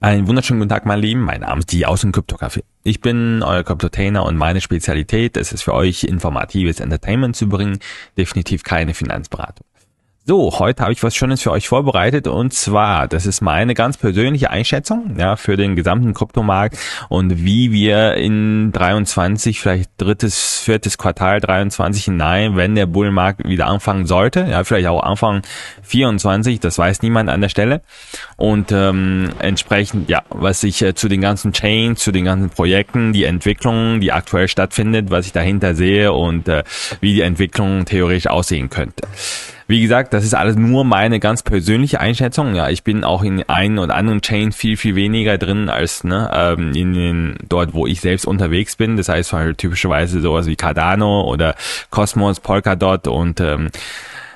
Einen wunderschönen guten Tag, mein Lieben. Mein Name ist die aus dem Kryptocafé. Ich bin euer Kryptotainer und meine Spezialität ist es für euch, informatives Entertainment zu bringen. Definitiv keine Finanzberatung. So, heute habe ich was Schönes für euch vorbereitet und zwar, das ist meine ganz persönliche Einschätzung ja, für den gesamten Kryptomarkt und wie wir in 23, vielleicht drittes, viertes Quartal 23 hinein, wenn der Bullmarkt wieder anfangen sollte, ja, vielleicht auch Anfang 24, das weiß niemand an der Stelle und ähm, entsprechend, ja, was ich äh, zu den ganzen Chains, zu den ganzen Projekten, die Entwicklung, die aktuell stattfindet, was ich dahinter sehe und äh, wie die Entwicklung theoretisch aussehen könnte. Wie gesagt, das ist alles nur meine ganz persönliche Einschätzung. Ja, ich bin auch in einen oder anderen Chain viel, viel weniger drin als ne, ähm, in den, dort, wo ich selbst unterwegs bin. Das heißt halt typischerweise sowas wie Cardano oder Cosmos, Polkadot und ähm,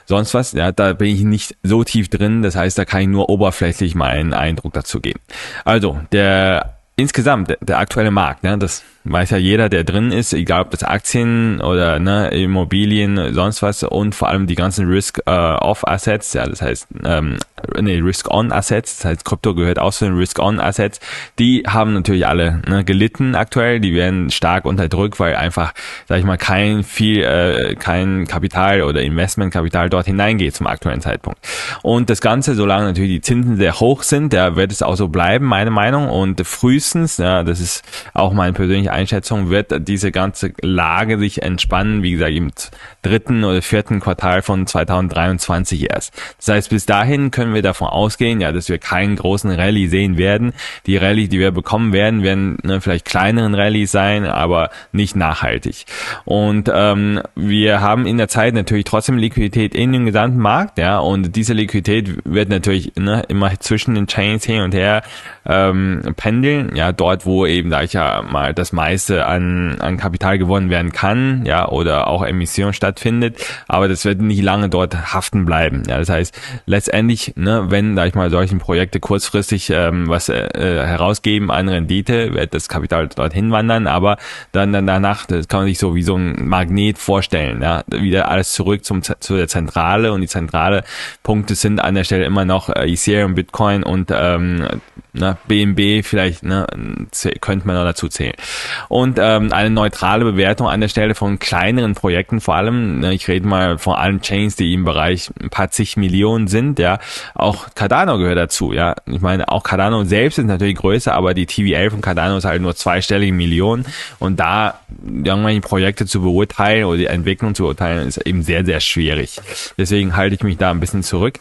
sonst was. Ja, da bin ich nicht so tief drin. Das heißt, da kann ich nur oberflächlich meinen Eindruck dazu geben. Also, der insgesamt, der, der aktuelle Markt, ne, das weiß ja jeder, der drin ist, egal ob das Aktien oder ne, Immobilien, sonst was und vor allem die ganzen Risk-Off-Assets, ja, das heißt, ähm, nee, Risk-On-Assets, das heißt, Krypto gehört auch zu den Risk-On-Assets, die haben natürlich alle ne, gelitten aktuell, die werden stark unterdrückt, weil einfach, sag ich mal, kein viel, äh, kein Kapital oder Investmentkapital dort hineingeht zum aktuellen Zeitpunkt. Und das Ganze, solange natürlich die Zinsen sehr hoch sind, da wird es auch so bleiben, meine Meinung, und frühestens, ja, das ist auch mein persönlicher Einschätzung wird diese ganze Lage sich entspannen, wie gesagt, im dritten oder vierten Quartal von 2023 erst. Das heißt, bis dahin können wir davon ausgehen, ja, dass wir keinen großen Rallye sehen werden. Die Rallye, die wir bekommen werden, werden ne, vielleicht kleineren Rallyes sein, aber nicht nachhaltig. Und ähm, wir haben in der Zeit natürlich trotzdem Liquidität in dem gesamten Markt, ja, und diese Liquidität wird natürlich ne, immer zwischen den Chains hin und her ähm, pendeln, ja, dort, wo eben, sag ich ja mal, das Markt Maße an, an Kapital gewonnen werden kann, ja, oder auch Emission stattfindet, aber das wird nicht lange dort haften bleiben. Ja, das heißt, letztendlich, ne, wenn, sag ich mal, solchen Projekte kurzfristig ähm, was äh, äh herausgeben an Rendite, wird das Kapital dorthin wandern, aber dann, dann danach, das kann man sich so wie so ein Magnet vorstellen, ja, wieder alles zurück zum, zu der Zentrale und die zentrale Punkte sind an der Stelle immer noch äh, Ethereum, Bitcoin und ähm, na, BNB vielleicht, ne, könnte man noch dazu zählen und ähm, eine neutrale Bewertung an der Stelle von kleineren Projekten vor allem. Ne, ich rede mal von allen Chains, die im Bereich ein paar zig Millionen sind, ja. Auch Cardano gehört dazu, ja. Ich meine, auch Cardano selbst ist natürlich größer, aber die TVL von Cardano ist halt nur zweistellige Millionen und da irgendwelche Projekte zu beurteilen oder die Entwicklung zu beurteilen, ist eben sehr, sehr schwierig. Deswegen halte ich mich da ein bisschen zurück.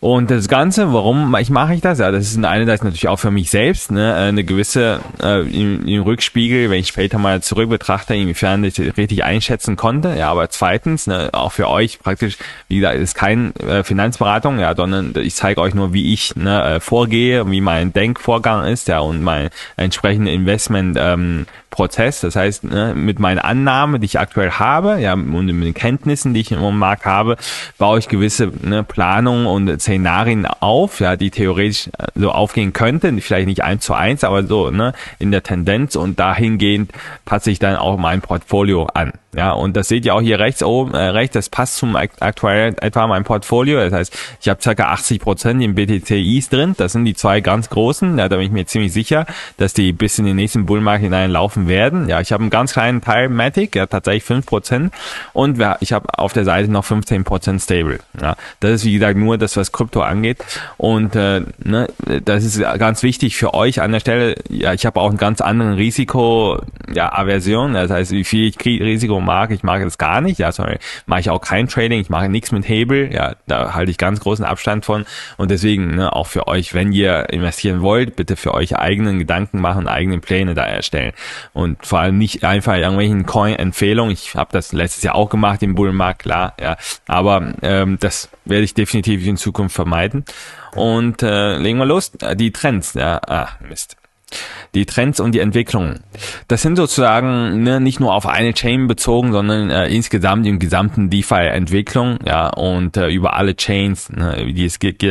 Und das Ganze, warum ich mache ich das? Ja, das ist eine, das natürlich auch für mich selbst, ne, äh, eine gewisse äh, im, im Rückspiegel, wenn ich später mal zurück betrachte, inwiefern ich das richtig einschätzen konnte. Ja, aber zweitens, ne, auch für euch praktisch, wie gesagt, ist kein äh, Finanzberatung, ja, sondern ich zeige euch nur, wie ich ne, äh, vorgehe, wie mein Denkvorgang ist, ja, und mein entsprechender Investment ähm, Prozess. Das heißt, ne, mit meinen Annahmen, die ich aktuell habe, ja, und mit den Kenntnissen, die ich im Markt habe, baue ich gewisse ne, Planungen und etc Szenarien auf, ja, die theoretisch äh, so aufgehen könnten, vielleicht nicht eins zu eins, aber so, ne, in der Tendenz und dahingehend passe ich dann auch mein Portfolio an. Ja, und das seht ihr auch hier rechts oben, äh, rechts, das passt zum aktuell etwa mein Portfolio. Das heißt, ich habe ca. 80% im BTCIs drin. Das sind die zwei ganz großen. Ja, da bin ich mir ziemlich sicher, dass die bis in den nächsten Bullmarkt hineinlaufen werden. Ja, ich habe einen ganz kleinen Teil Matic, ja, tatsächlich 5%. Und ich habe auf der Seite noch 15% Stable. Ja, das ist wie gesagt nur das, was Krypto angeht. Und äh, ne, das ist ganz wichtig für euch an der Stelle. Ja, ich habe auch einen ganz anderen Risiko, ja, Aversion. Das heißt, wie viel ich Risiko mag. Ich mag das gar nicht. Ja, sorry, also, mache ich auch kein Trading. Ich mache nichts mit Hebel. Ja, da halte ich ganz großen Abstand von. Und deswegen ne, auch für euch, wenn ihr investieren wollt, bitte für euch eigenen Gedanken machen, eigenen Pläne da erstellen und vor allem nicht einfach irgendwelchen Coin-Empfehlungen. Ich habe das letztes Jahr auch gemacht im Bullenmarkt, klar. Ja, aber ähm, das werde ich definitiv in Zukunft vermeiden. Und äh, legen wir los. Die Trends. Ja, ah, Mist. Die Trends und die Entwicklungen. Das sind sozusagen ne, nicht nur auf eine Chain bezogen, sondern äh, insgesamt im gesamten DeFi-Entwicklung ja, und äh, über alle Chains, ne, die es gibt.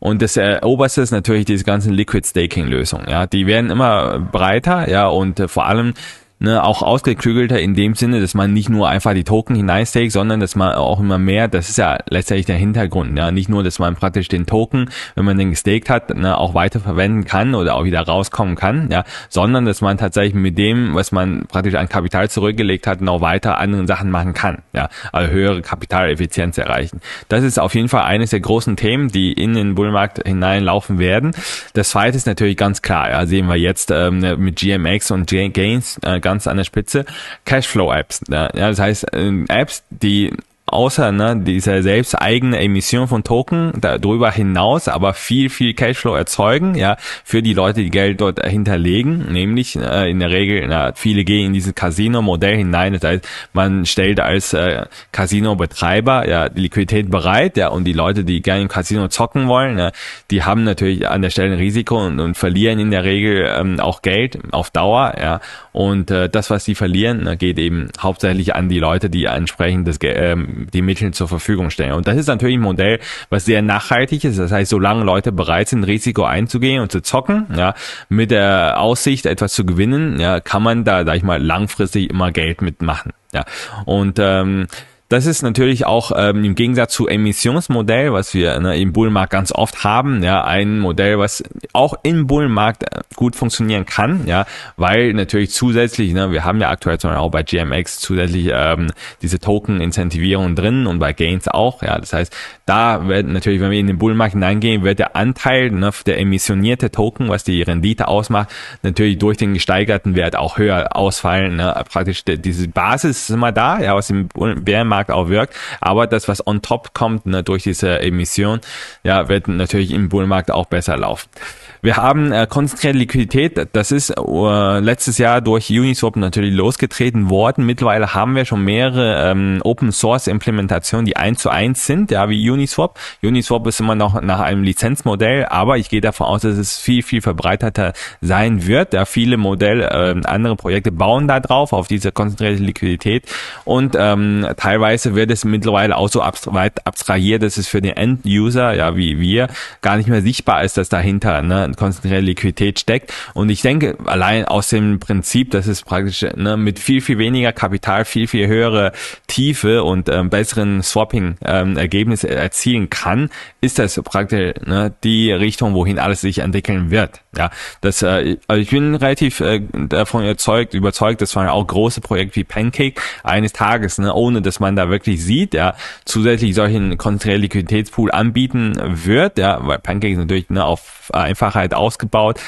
Und das äh, oberste ist natürlich diese ganzen Liquid Staking Lösungen. Ja, die werden immer breiter, ja, und äh, vor allem ne, auch ausgeklügelter in dem Sinne, dass man nicht nur einfach die Token hineinsteckt, sondern dass man auch immer mehr, das ist ja letztendlich der Hintergrund, ja, nicht nur, dass man praktisch den Token, wenn man den gestaked hat, ne, auch weiterverwenden kann oder auch wieder rauskommen kann, ja, sondern dass man tatsächlich mit dem, was man praktisch an Kapital zurückgelegt hat, noch weiter andere Sachen machen kann, ja, also höhere Kapitaleffizienz erreichen. Das ist auf jeden Fall eines der großen Themen, die in den Bullmarkt hineinlaufen werden. Das zweite ist natürlich ganz klar, ja, sehen wir jetzt ähm, mit GMX und Gains äh, ganz an der Spitze Cashflow-Apps. Ja, das heißt, ähm, Apps, die außer ne, dieser selbst eigene Emission von Token darüber hinaus aber viel, viel Cashflow erzeugen, ja, für die Leute, die Geld dort hinterlegen, nämlich äh, in der Regel, na, viele gehen in dieses Casino-Modell hinein, das heißt, man stellt als äh, Casino-Betreiber ja, die Liquidität bereit, ja, und die Leute, die gerne im Casino zocken wollen, ja, ne, die haben natürlich an der Stelle ein Risiko und, und verlieren in der Regel ähm, auch Geld auf Dauer, ja, und äh, das, was sie verlieren, na, ne, geht eben hauptsächlich an die Leute, die entsprechend das ähm, die Mittel zur Verfügung stellen. Und das ist natürlich ein Modell, was sehr nachhaltig ist. Das heißt, solange Leute bereit sind, Risiko einzugehen und zu zocken, ja, mit der Aussicht, etwas zu gewinnen, ja, kann man da, sag ich mal, langfristig immer Geld mitmachen. Ja. Und ähm, das ist natürlich auch ähm, im Gegensatz zu Emissionsmodell, was wir ne, im Bullenmarkt ganz oft haben, ja, ein Modell, was auch im Bullenmarkt äh, gut funktionieren kann, ja, weil natürlich zusätzlich, ne, wir haben ja aktuell zum Beispiel auch bei GMX zusätzlich ähm, diese Token-Incentivierung drin und bei Gains auch, ja, das heißt, da wird natürlich, wenn wir in den Bullenmarkt hineingehen, wird der Anteil ne, der emissionierte Token, was die Rendite ausmacht, natürlich durch den gesteigerten Wert auch höher ausfallen, ne, praktisch diese Basis ist immer da, ja, was im Bärenmarkt Markt auch wirkt. Aber das, was on top kommt ne, durch diese Emission, ja, wird natürlich im Bullmarkt auch besser laufen. Wir haben äh, konzentrierte Liquidität. Das ist äh, letztes Jahr durch Uniswap natürlich losgetreten worden. Mittlerweile haben wir schon mehrere ähm, Open Source Implementationen, die eins zu eins sind, ja, wie Uniswap. Uniswap ist immer noch nach einem Lizenzmodell, aber ich gehe davon aus, dass es viel, viel verbreiterter sein wird. Ja, viele Modelle, äh, andere Projekte bauen da drauf, auf diese konzentrierte Liquidität. Und ähm, teilweise wird es mittlerweile auch so abstra weit abstrahiert, dass es für den End-User, ja, wie wir, gar nicht mehr sichtbar ist, dass dahinter ne, konzentrierte Liquidität steckt. Und ich denke, allein aus dem Prinzip, dass es praktisch ne, mit viel, viel weniger Kapital viel, viel höhere Tiefe und ähm, besseren Swapping-Ergebnisse ähm, erzielen kann, ist das praktisch ne, die Richtung, wohin alles sich entwickeln wird. Ja, das, äh, also ich bin relativ äh, davon überzeugt, überzeugt, dass man auch große Projekte wie Pancake eines Tages, ne, ohne dass man da wirklich sieht, ja, zusätzlich solchen konzentrierten Liquiditätspool anbieten wird, ja, weil Pancake ist natürlich ne, auf äh, Einfachheit ausgebaut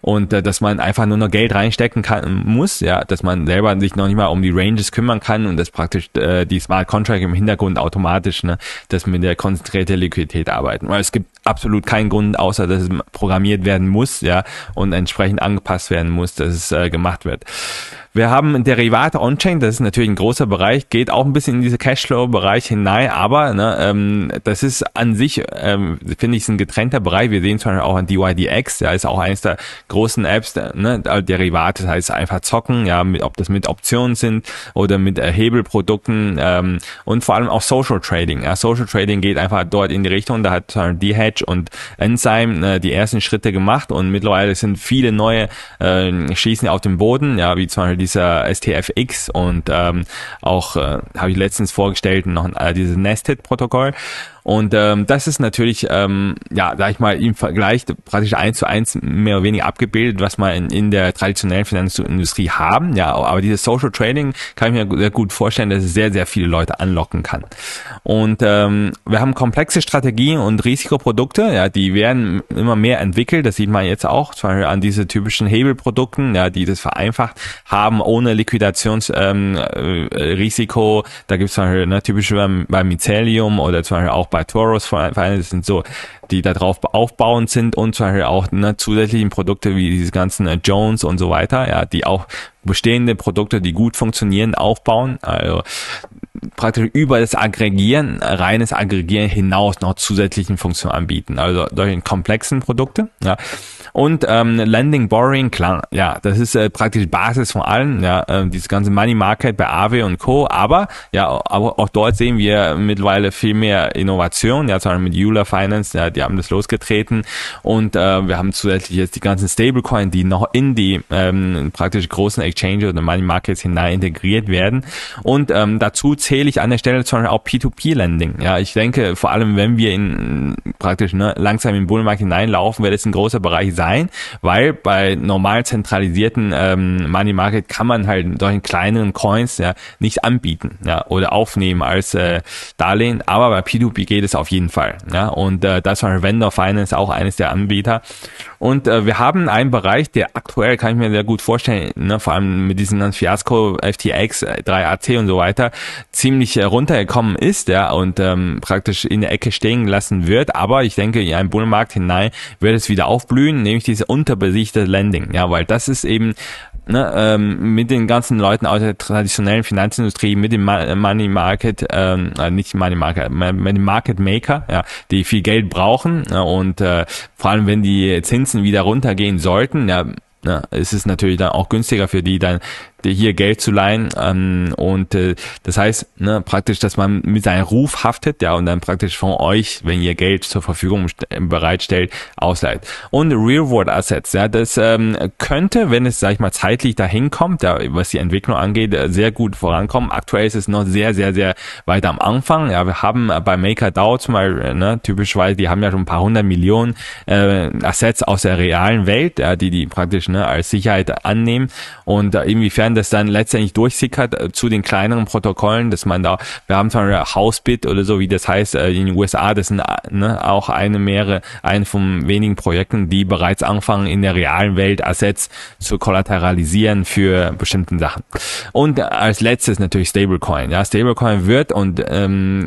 und äh, dass man einfach nur noch Geld reinstecken kann muss, ja, dass man selber sich noch nicht mal um die Ranges kümmern kann und das praktisch äh, die Smart Contract im Hintergrund automatisch, ne, dass mit der konzentrierten Liquidität arbeiten. Weil es gibt absolut keinen Grund, außer dass es programmiert werden muss, ja, und entsprechend angepasst werden muss, dass es äh, gemacht wird. Wir haben Derivate on-chain, das ist natürlich ein großer Bereich, geht auch ein bisschen in diese Cashflow-Bereich hinein, aber ne, ähm, das ist an sich, ähm, finde ich, ein getrennter Bereich. Wir sehen zum Beispiel auch an DYDX, der ist auch eines der großen Apps, ne, Derivate, das heißt einfach zocken, ja, mit, ob das mit Optionen sind oder mit äh, Hebelprodukten ähm, und vor allem auch Social Trading. Ja. Social Trading geht einfach dort in die Richtung, da hat D-Hedge und Enzyme äh, die ersten Schritte gemacht und mittlerweile sind viele neue äh, Schießen auf dem Boden, ja, wie zum Beispiel dieser STFX und ähm, auch äh, habe ich letztens vorgestellt noch äh, dieses Nested-Protokoll. Und ähm, das ist natürlich, ähm, ja, sag ich mal, im Vergleich praktisch eins zu eins mehr oder weniger abgebildet, was man in, in der traditionellen Finanzindustrie haben. Ja, aber dieses Social Trading kann ich mir sehr gut vorstellen, dass es sehr, sehr viele Leute anlocken kann. Und ähm, wir haben komplexe Strategien und Risikoprodukte, ja, die werden immer mehr entwickelt. Das sieht man jetzt auch, zum Beispiel an diese typischen Hebelprodukten, ja, die das vereinfacht haben, ohne Liquidationsrisiko. Ähm, äh, da gibt es zum Beispiel ne, typisch beim, beim Mycelium oder zum Beispiel auch bei bei Toros vereinigt sind, so, die darauf aufbauend sind und zum Beispiel auch ne, zusätzlichen Produkte wie diese ganzen äh, Jones und so weiter, ja, die auch bestehende Produkte, die gut funktionieren, aufbauen. Also praktisch über das Aggregieren, reines Aggregieren hinaus noch zusätzlichen Funktionen anbieten. Also solche komplexen Produkte, ja. Und ähm, Lending Borrowing, klar, ja, das ist äh, praktisch Basis von allem, ja, äh, dieses ganze Money Market bei Aave und Co. Aber ja, aber auch dort sehen wir mittlerweile viel mehr Innovation, ja, zum Beispiel mit Euler Finance, ja, die haben das losgetreten und äh, wir haben zusätzlich jetzt die ganzen Stablecoin, die noch in die ähm, praktisch großen Exchanges oder Money Markets hinein integriert werden. Und ähm, dazu zähle ich an der Stelle zum Beispiel auch P2P-Lending. Ja, ich denke, vor allem wenn wir in praktisch ne, langsam in den Bullmarkt hineinlaufen, wird es ein großer Bereich sein klein, weil bei normal zentralisierten ähm, Money Market kann man halt solchen kleineren Coins ja nicht anbieten ja, oder aufnehmen als äh, Darlehen, aber bei P2P geht es auf jeden Fall. Ja, und äh, das war Vendor Finance auch eines der Anbieter. Und äh, wir haben einen Bereich, der aktuell kann ich mir sehr gut vorstellen, ne, vor allem mit diesem ganzen Fiasko FTX, 3AC und so weiter, ziemlich äh, runtergekommen ist ja, und ähm, praktisch in der Ecke stehen lassen wird. Aber ich denke, in einen Bullenmarkt hinein wird es wieder aufblühen, nämlich durch diese unterbelichtete Landing, ja, weil das ist eben ne, ähm, mit den ganzen Leuten aus der traditionellen Finanzindustrie, mit dem äh, Money Market, ähm, äh, nicht Money Market, mit dem Market Maker, ja, die viel Geld brauchen ne, und äh, vor allem, wenn die Zinsen wieder runtergehen sollten, ja, ja, ne, ist es natürlich dann auch günstiger für die, dann dir hier Geld zu leihen. Ähm, und äh, das heißt, ne, praktisch, dass man mit seinem Ruf haftet, ja, und dann praktisch von euch, wenn ihr Geld zur Verfügung äh, bereitstellt, ausleiht. Und Real World Assets, ja, das ähm, könnte, wenn es, sag ich mal, zeitlich dahin kommt, ja, was die Entwicklung angeht, äh, sehr gut vorankommen. Aktuell ist es noch sehr, sehr, sehr weit am Anfang. Ja, wir haben äh, bei MakerDAO zum Beispiel, ne, typisch, weil die haben ja schon ein paar hundert Millionen äh, Assets aus der realen Welt, ja, die die praktisch ne, als Sicherheit annehmen. Und äh, inwiefern inwiefern das dann letztendlich durchsickert äh, zu den kleineren Protokollen, dass man da, wir haben zum Beispiel Housebit oder so, wie das heißt, äh, in den USA, das sind äh, ne, auch eine mehrere, ein von wenigen Projekten, die bereits anfangen, in der realen Welt Assets zu kollateralisieren für bestimmte Sachen. Und als letztes natürlich Stablecoin. Ja, Stablecoin wird und ähm,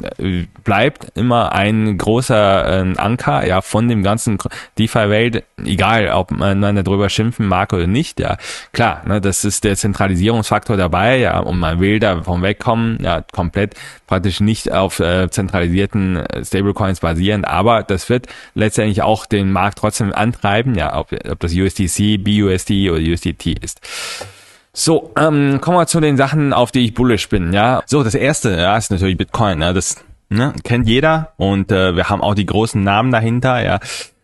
bleibt immer ein großer äh, Anker ja, von dem ganzen DeFi-Welt, egal ob man darüber schimpfen mag oder nicht. Ja, klar, ne, das ist der zentrale Zentralisierungsfaktor dabei, ja, und man will davon wegkommen, ja, komplett praktisch nicht auf äh, zentralisierten äh, Stablecoins basierend, aber das wird letztendlich auch den Markt trotzdem antreiben, ja, ob, ob das USDC, BUSD oder USDT ist. So, ähm, kommen wir zu den Sachen, auf die ich bullish bin, ja. So, das erste, ja, ist natürlich Bitcoin, ja, das ne, kennt jeder und äh, wir haben auch die großen Namen dahinter, ja.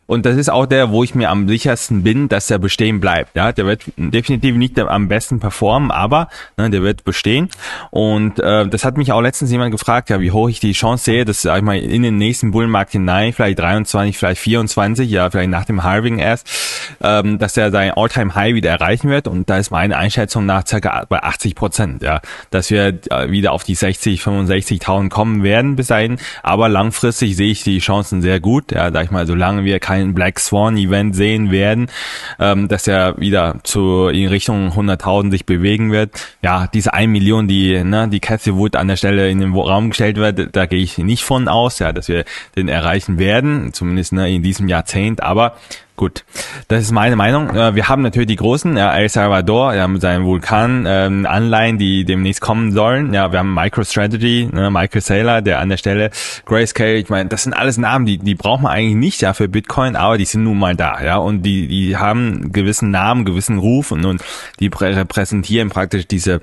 Und das ist auch der, wo ich mir am sichersten bin, dass er bestehen bleibt. Ja, der wird definitiv nicht am besten performen, aber ne, der wird bestehen. Und äh, das hat mich auch letztens jemand gefragt, ja, wie hoch ich die Chance sehe, dass sag ich mal in den nächsten Bullenmarkt hinein, vielleicht 23, vielleicht 24, ja, vielleicht nach dem Halving erst, ähm, dass er sein Alltime high wieder erreichen wird. Und da ist meine Einschätzung nach circa bei 80 Prozent, ja, dass wir äh, wieder auf die 60, 65.000 kommen werden bis dahin. Aber langfristig sehe ich die Chancen sehr gut, ja, sag ich mal, solange wir keine ein Black Swan Event sehen werden, ähm, dass er wieder zu in Richtung 100.000 sich bewegen wird. Ja, diese 1 Million, die ne, die Cathy Wood an der Stelle in den Raum gestellt wird, da gehe ich nicht von aus, ja, dass wir den erreichen werden, zumindest ne, in diesem Jahrzehnt. Aber Gut, das ist meine Meinung. Äh, wir haben natürlich die Großen, ja, El Salvador ja, mit seinen Vulkan-Anleihen, die demnächst kommen sollen. Ja, wir haben MicroStrategy, ne, Michael Saylor, der an der Stelle, Grayscale, ich meine, das sind alles Namen, die, die braucht man eigentlich nicht ja, für Bitcoin, aber die sind nun mal da, ja, und die, die haben gewissen Namen, gewissen Ruf und, und die repräsentieren praktisch diese,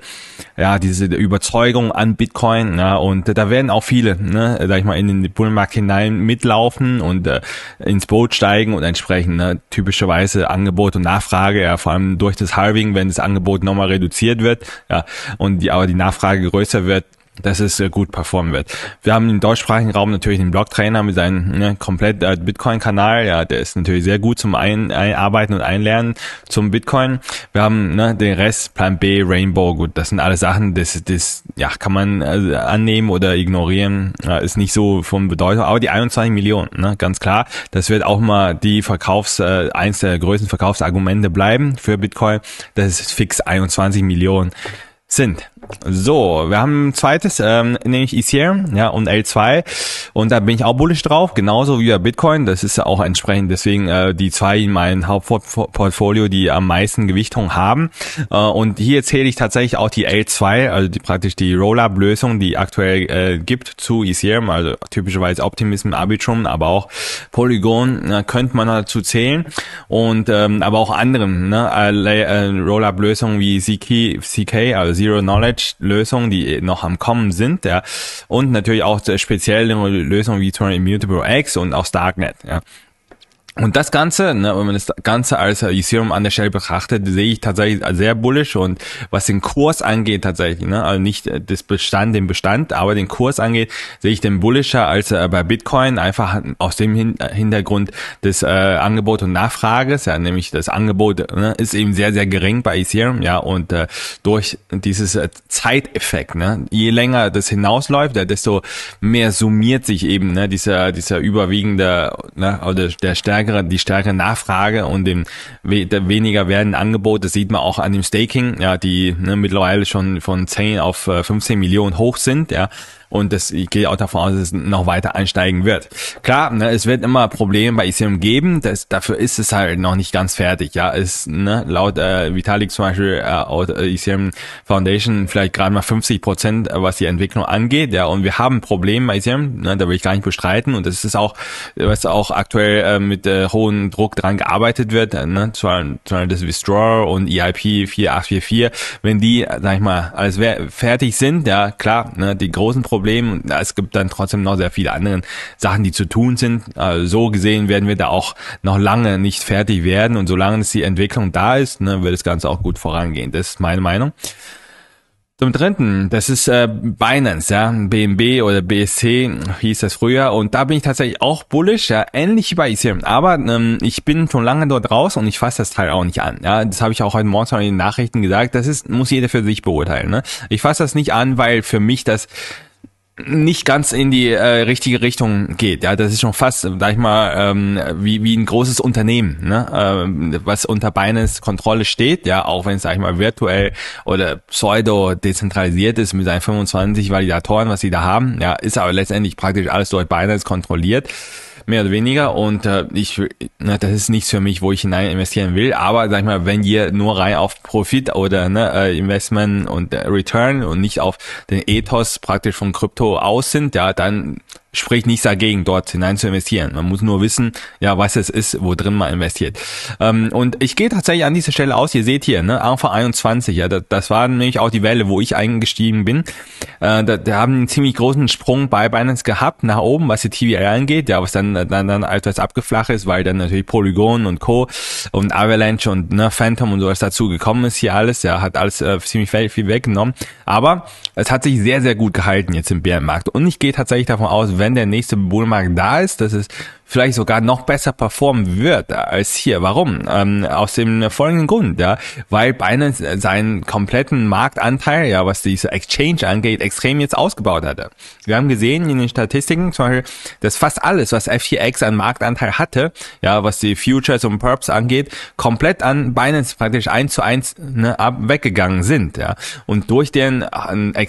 ja, diese Überzeugung an Bitcoin, ja, und da werden auch viele, ne, sag ich mal, in den Bullenmarkt hinein mitlaufen und äh, ins Boot steigen und entsprechend, ne, ne, typischerweise Angebot und Nachfrage, ja, vor allem durch das Halving, wenn das Angebot nochmal reduziert wird, ja, und die, aber die Nachfrage größer wird, dass es äh, gut performen wird. Wir haben im deutschsprachigen Raum natürlich den Blog-Trainer mit seinem ne, komplett äh, Bitcoin-Kanal. Ja, der ist natürlich sehr gut zum ein Einarbeiten und Einlernen zum Bitcoin. Wir haben ne, den Rest, Plan B, Rainbow. Gut, das sind alles Sachen, das, das ja, kann man äh, annehmen oder ignorieren. Ja, ist nicht so von Bedeutung. Aber die 21 Millionen, ne, ganz klar. Das wird auch mal die Verkaufs, äh, eins der größten Verkaufsargumente bleiben für Bitcoin, dass es fix 21 Millionen sind. So, wir haben ein zweites, ähm, nämlich Ethereum ja, und L2. Und da bin ich auch bullish drauf, genauso wie bei Bitcoin. Das ist auch entsprechend deswegen äh, die zwei in meinem Hauptportfolio, die am meisten Gewichtung haben. Äh, und hier zähle ich tatsächlich auch die L2, also die, praktisch die Rollup-Lösung, die aktuell äh, gibt zu Ethereum, also typischerweise Optimism, Arbitrum, aber auch Polygon äh, könnte man dazu zählen. Und ähm, aber auch anderen, ne? Äh, äh, Rollup-Lösungen wie CK, CK, also Zero Knowledge Package-Lösungen, die noch am Kommen sind, ja, und natürlich auch spezielle Lösungen wie Turing Immutable X und auch Starknet, ja. Und das Ganze, ne, wenn man das Ganze als Ethereum an der Stelle betrachtet, sehe ich tatsächlich sehr bullisch und was den Kurs angeht tatsächlich, ne, also nicht äh, das Bestand, den Bestand, aber den Kurs angeht, sehe ich den bullischer als äh, bei Bitcoin, einfach aus dem äh, Hintergrund des äh, Angebot und Nachfrages, ja, nämlich das Angebot ne, ist eben sehr, sehr gering bei Ethereum, ja, und äh, durch dieses äh, Zeiteffekt, ne, je länger das hinausläuft, ja, desto mehr summiert sich eben, ne, dieser, dieser überwiegende, ne, oder der Stärke stärkere, die stärkere Nachfrage und dem we, weniger werdenden Angebot, das sieht man auch an dem Staking, ja, die ne, mittlerweile schon von 10 auf 15 äh, Millionen hoch sind, ja und das, ich gehe auch davon aus, dass es noch weiter ansteigen wird. Klar, ne, es wird immer Probleme bei Ethereum geben, das, dafür ist es halt noch nicht ganz fertig. Ja, ist ne, laut äh, Vitalik zum Beispiel äh, äh Ethereum Foundation vielleicht gerade mal 50 Prozent, äh, was die Entwicklung angeht. Ja, und wir haben Probleme bei Ethereum, ne, da will ich gar nicht bestreiten und das ist auch, was auch aktuell äh, mit äh, hohem Druck dran gearbeitet wird, äh, ne, zu, Beispiel das Withdraw und EIP 4844, wenn die, sag ich mal, alles fertig sind, ja klar, ne, die großen Probleme Problem. Es gibt dann trotzdem noch sehr viele andere Sachen, die zu tun sind. Also so gesehen werden wir da auch noch lange nicht fertig werden. Und solange es die Entwicklung da ist, ne, wird das Ganze auch gut vorangehen. Das ist meine Meinung. Zum dritten, das ist äh, Binance, ja, BNB oder BSC hieß das früher und da bin ich tatsächlich auch bullish, ja, ähnlich wie bei Ethereum, aber ähm, ich bin schon lange dort raus und ich fasse das Teil auch nicht an, ja, das habe ich auch heute Morgen schon in den Nachrichten gesagt, das ist muss jeder für sich beurteilen, ne? Ich fasse das nicht an, weil für mich das nicht ganz in die äh, richtige Richtung geht. Ja, das ist schon fast, sag ich mal, ähm, wie, wie ein großes Unternehmen, ne? ähm, was unter Binance Kontrolle steht, ja, auch wenn es, sag ich mal, virtuell oder pseudo dezentralisiert ist mit seinen 25 Validatoren, was sie da haben, ja, ist aber letztendlich praktisch alles durch Binance kontrolliert mehr oder weniger. Und äh, ich, na, das ist nichts für mich, wo ich hinein investieren will. Aber sag ich mal, wenn ihr nur rein auf Profit oder ne, äh, Investment und äh, Return und nicht auf den Ethos praktisch von Krypto aus sind, ja, dann spricht nichts dagegen, dort hinein zu investieren. Man muss nur wissen, ja, was es ist, wo drin man investiert. Ähm, und ich gehe tatsächlich an dieser Stelle aus, ihr seht hier, ne, Anfang 21, ja, das, das war nämlich auch die Welle, wo ich eingestiegen bin. Äh, da, da haben einen ziemlich großen Sprung bei Binance gehabt, nach oben, was die TVL angeht, ja, was dann, dann, dann etwas abgeflacht ist, weil dann natürlich Polygon und Co. und Avalanche und ne, Phantom und sowas dazu gekommen ist hier alles, ja, hat alles äh, ziemlich viel weggenommen. Aber es hat sich sehr, sehr gut gehalten jetzt im Bärenmarkt. Und ich gehe tatsächlich davon aus, wenn wenn der nächste Bullmarkt da ist, das ist vielleicht sogar noch besser performen wird als hier. Warum? Ähm, aus dem folgenden Grund, ja, weil Binance seinen kompletten Marktanteil, ja, was diese Exchange angeht, extrem jetzt ausgebaut hatte. Wir haben gesehen in den Statistiken zum Beispiel, dass fast alles, was FTX an Marktanteil hatte, ja, was die Futures und Perps angeht, komplett an Binance praktisch eins zu eins ne, weggegangen sind, ja. Und durch den äh,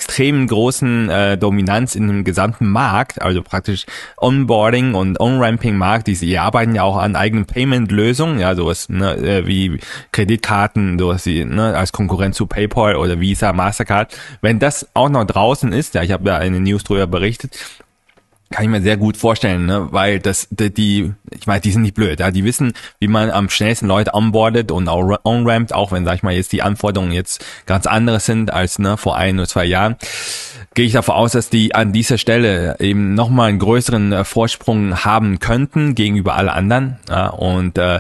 großen äh, Dominanz in dem gesamten Markt, also praktisch Onboarding und On-Ramping Markt, die, die arbeiten ja auch an eigenen Payment-Lösungen, ja, sowas ne, äh, wie Kreditkarten, sowas die, ne, als Konkurrent zu PayPal oder Visa, Mastercard. Wenn das auch noch draußen ist, ja, ich habe ja eine News drüber berichtet, kann ich mir sehr gut vorstellen, ne? weil das die, die ich meine, die sind nicht blöd, ja? die wissen, wie man am schnellsten Leute onboardet und auch onrampt, auch wenn sag ich mal jetzt die Anforderungen jetzt ganz andere sind als ne vor ein oder zwei Jahren gehe ich davon aus, dass die an dieser Stelle eben nochmal einen größeren äh, Vorsprung haben könnten gegenüber alle anderen. Ja, und äh,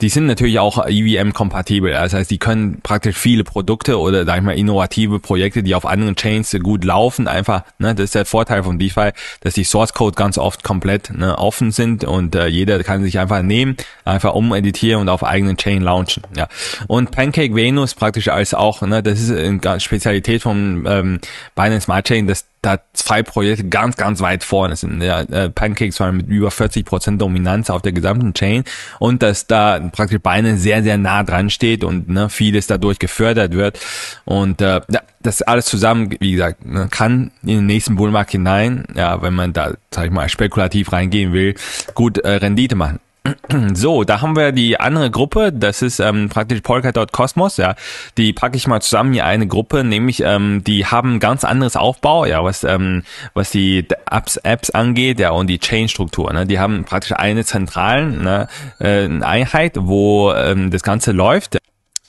die sind natürlich auch EVM-kompatibel. Das heißt, die können praktisch viele Produkte oder sag ich mal innovative Projekte, die auf anderen Chains gut laufen, einfach, ne, das ist der Vorteil von DeFi, dass die Source Code ganz oft komplett ne, offen sind und äh, jeder kann sich einfach nehmen, einfach umeditieren und auf eigenen Chain launchen. Ja. Und Pancake Venus praktisch als auch, ne, das ist eine Spezialität vom ähm, Binance Smart Chain Chain, dass da zwei Projekte ganz, ganz weit vorne sind. Ja, äh, Pancakes waren mit über 40% Prozent Dominanz auf der gesamten Chain und dass da praktisch Beine sehr, sehr nah dran steht und ne, vieles dadurch gefördert wird. Und äh, ja, das alles zusammen, wie gesagt, ne, kann in den nächsten Bullmarkt hinein, ja, wenn man da, sag ich mal, spekulativ reingehen will, gut äh, Rendite machen. So, da haben wir die andere Gruppe, das ist ähm, praktisch Polkadot Cosmos, ja. Die packe ich mal zusammen hier eine Gruppe, nämlich ähm, die haben ganz anderes Aufbau, ja, was ähm, was die Apps Apps angeht, ja, und die Chain Struktur, ne? Die haben praktisch eine zentralen ne, äh, Einheit, wo ähm, das ganze läuft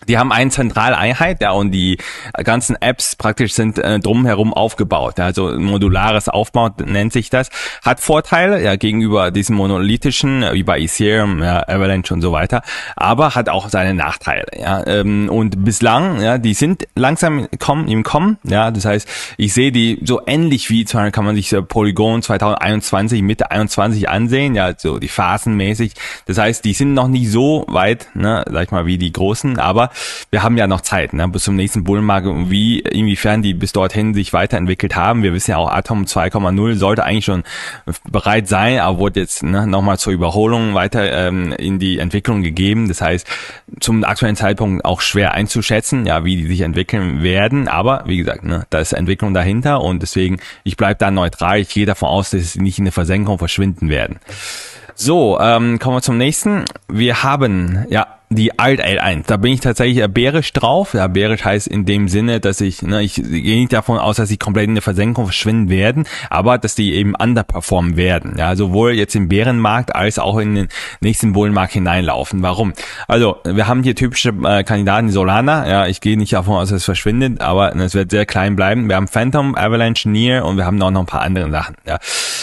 die haben eine Zentraleinheit, ja, und die ganzen Apps praktisch sind äh, drumherum aufgebaut. Ja, also modulares Aufbau nennt sich das. Hat Vorteile ja, gegenüber diesem monolithischen, äh, wie bei Ethereum, ja, Avalanche und so weiter, aber hat auch seine Nachteile. Ja, ähm, und bislang, ja, die sind langsam kommen, im Kommen. Ja, das heißt, ich sehe die so ähnlich wie, zum Beispiel kann man sich so Polygon 2021, Mitte 21 ansehen, ja, so die phasenmäßig. Das heißt, die sind noch nicht so weit, ne, sag ich mal, wie die großen, aber wir haben ja noch Zeit, ne, bis zum nächsten Bullenmarkt und wie, inwiefern die bis dorthin sich weiterentwickelt haben. Wir wissen ja auch, Atom 2,0 sollte eigentlich schon bereit sein, aber wurde jetzt ne, nochmal zur Überholung weiter ähm, in die Entwicklung gegeben. Das heißt, zum aktuellen Zeitpunkt auch schwer einzuschätzen, ja, wie die sich entwickeln werden. Aber wie gesagt, ne, da ist Entwicklung dahinter und deswegen, ich bleibe da neutral. Ich gehe davon aus, dass sie nicht in der Versenkung verschwinden werden. So, ähm, kommen wir zum nächsten. Wir haben, ja, die Alt l 1. Da bin ich tatsächlich bärisch drauf. Ja, bärisch heißt in dem Sinne, dass ich, ne, ich gehe nicht davon aus, dass sie komplett in der Versenkung verschwinden werden, aber dass die eben underperformen werden. Ja, sowohl jetzt im Bärenmarkt als auch in den nächsten Bullenmarkt hineinlaufen. Warum? Also, wir haben hier typische äh, Kandidaten Solana. Ja, ich gehe nicht davon aus, dass es verschwindet, aber ne, es wird sehr klein bleiben. Wir haben Phantom, Avalanche, Nier und wir haben auch noch ein paar andere Sachen. Ja.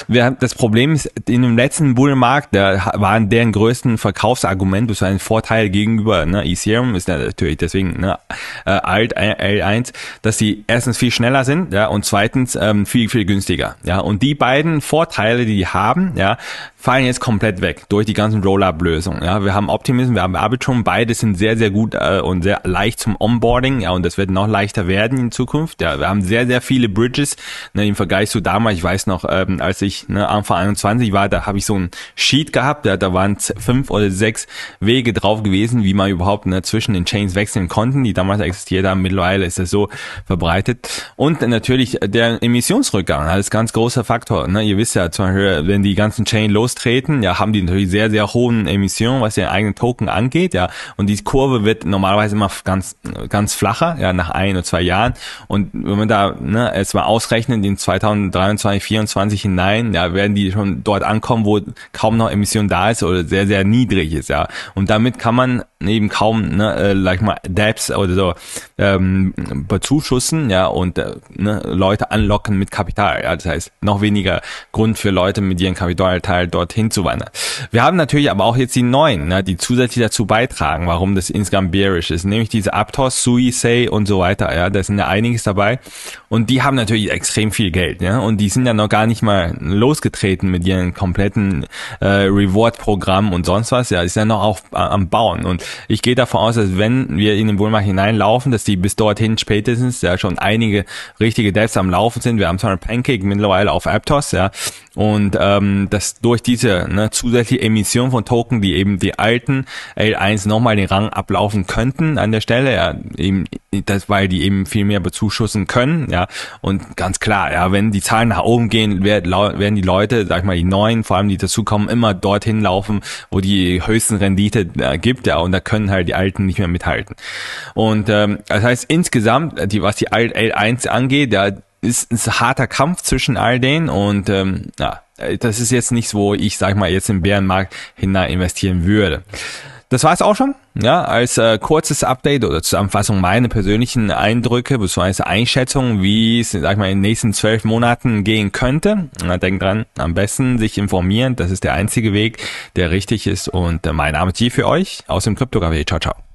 Wir haben, das Problem ist, in dem letzten Bullenmarkt, da waren deren größten Verkaufsargument, das war ein Vorteil gegen gegenüber ne, Ethereum ist natürlich deswegen ne, äh, alt äh, L1, dass sie erstens viel schneller sind ja, und zweitens ähm, viel, viel günstiger. Ja, und die beiden Vorteile, die die haben, ja, fallen jetzt komplett weg durch die ganzen Rollup-Lösungen. Ja, wir haben Optimism, wir haben Arbitrum, beide sind sehr, sehr gut äh, und sehr leicht zum Onboarding. Ja, und das wird noch leichter werden in Zukunft. Ja, wir haben sehr, sehr viele Bridges ne, im Vergleich zu damals. Ich weiß noch, ähm, als ich ne, Anfang 21 war, da habe ich so ein Sheet gehabt. Ja, da waren fünf oder sechs Wege drauf gewesen, wie man überhaupt ne, zwischen den Chains wechseln konnten, die damals existiert haben. Mittlerweile ist das so verbreitet. Und natürlich der Emissionsrückgang, das ist ganz großer Faktor. Ne? Ihr wisst ja zum Beispiel, wenn die ganzen Chain los austreten, ja, haben die natürlich sehr, sehr hohen Emissionen, was ihren eigenen Token angeht, ja. Und die Kurve wird normalerweise immer ganz, ganz flacher, ja, nach ein oder zwei Jahren. Und wenn man da, ne, es mal ausrechnet, in 2023, 2024 hinein, ja, werden die schon dort ankommen, wo kaum noch Emission da ist oder sehr, sehr niedrig ist, ja. Und damit kann man eben kaum, ne, äh, like mal Dapps oder so ähm, bezuschussen, ja, und äh, ne, Leute anlocken mit Kapital. Ja, das heißt, noch weniger Grund für Leute mit ihrem Kapitalteil dorthin zu wandern. Wir haben natürlich aber auch jetzt die neuen, ne, die zusätzlich dazu beitragen, warum das insgesamt bearish ist, nämlich diese Aptos, Suisei und so weiter. Ja, da sind ja einiges dabei und die haben natürlich extrem viel Geld, ja, und die sind ja noch gar nicht mal losgetreten mit ihren kompletten äh, Reward-Programm und sonst was. Ja, ist ja noch auch äh, am Bauen und ich gehe davon aus, dass wenn wir in den Wohlmarkt hineinlaufen, dass die bis dorthin spätestens ja schon einige richtige Devs am Laufen sind. Wir haben zwar Pancake mittlerweile auf Aptos, ja, und ähm, dass durch diese ne, zusätzliche Emission von Token, die eben die alten L1 nochmal den Rang ablaufen könnten an der Stelle, ja, eben das, weil die eben viel mehr bezuschussen können, ja. Und ganz klar, ja, wenn die Zahlen nach oben gehen, werden die Leute, sag ich mal, die neuen, vor allem die dazukommen, immer dorthin laufen, wo die höchsten Rendite äh, gibt, ja. Und da können halt die Alten nicht mehr mithalten. Und ähm, das heißt insgesamt, die was die Alt L1 angeht, da ist, ist ein harter Kampf zwischen all denen und ähm, ja, das ist jetzt nichts, wo ich, sag ich mal, jetzt im Bärenmarkt hinein investieren würde. Das war es auch schon. Ja, als äh, kurzes Update oder Zusammenfassung meiner persönlichen Eindrücke bzw. Einschätzungen, wie es sag ich mal, in den nächsten zwölf Monaten gehen könnte. Denkt dran, am besten sich informieren. Das ist der einzige Weg, der richtig ist. Und äh, mein Name ist G für euch aus dem crypto Ciao, ciao.